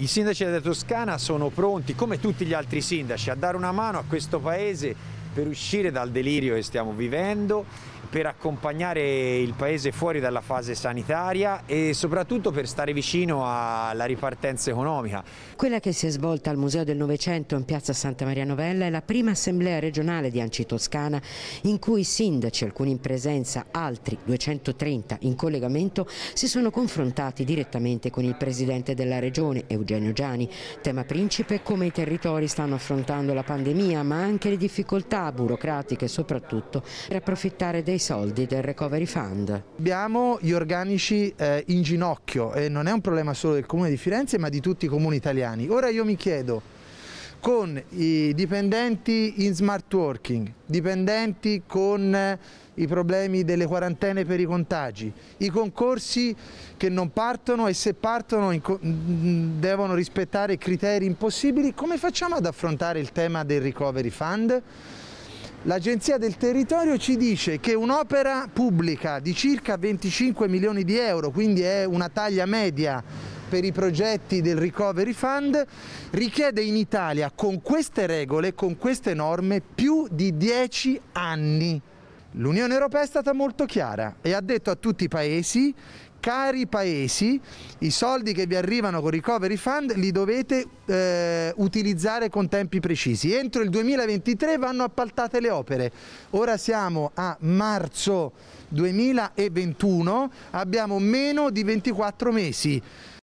I sindaci della Toscana sono pronti, come tutti gli altri sindaci, a dare una mano a questo paese per uscire dal delirio che stiamo vivendo per accompagnare il Paese fuori dalla fase sanitaria e soprattutto per stare vicino alla ripartenza economica. Quella che si è svolta al Museo del Novecento in piazza Santa Maria Novella è la prima assemblea regionale di Anci Toscana in cui i sindaci, alcuni in presenza, altri 230 in collegamento, si sono confrontati direttamente con il presidente della regione, Eugenio Giani. Tema principe come i territori stanno affrontando la pandemia, ma anche le difficoltà burocratiche soprattutto per approfittare dei soldi del Recovery Fund. Abbiamo gli organici eh, in ginocchio e non è un problema solo del Comune di Firenze ma di tutti i comuni italiani. Ora io mi chiedo, con i dipendenti in smart working, dipendenti con eh, i problemi delle quarantene per i contagi, i concorsi che non partono e se partono mm, devono rispettare criteri impossibili, come facciamo ad affrontare il tema del recovery fund? L'Agenzia del Territorio ci dice che un'opera pubblica di circa 25 milioni di euro, quindi è una taglia media per i progetti del Recovery Fund, richiede in Italia con queste regole, con queste norme, più di 10 anni. L'Unione Europea è stata molto chiara e ha detto a tutti i paesi cari paesi, i soldi che vi arrivano con Recovery Fund li dovete eh, utilizzare con tempi precisi. Entro il 2023 vanno appaltate le opere. Ora siamo a marzo 2021, abbiamo meno di 24 mesi.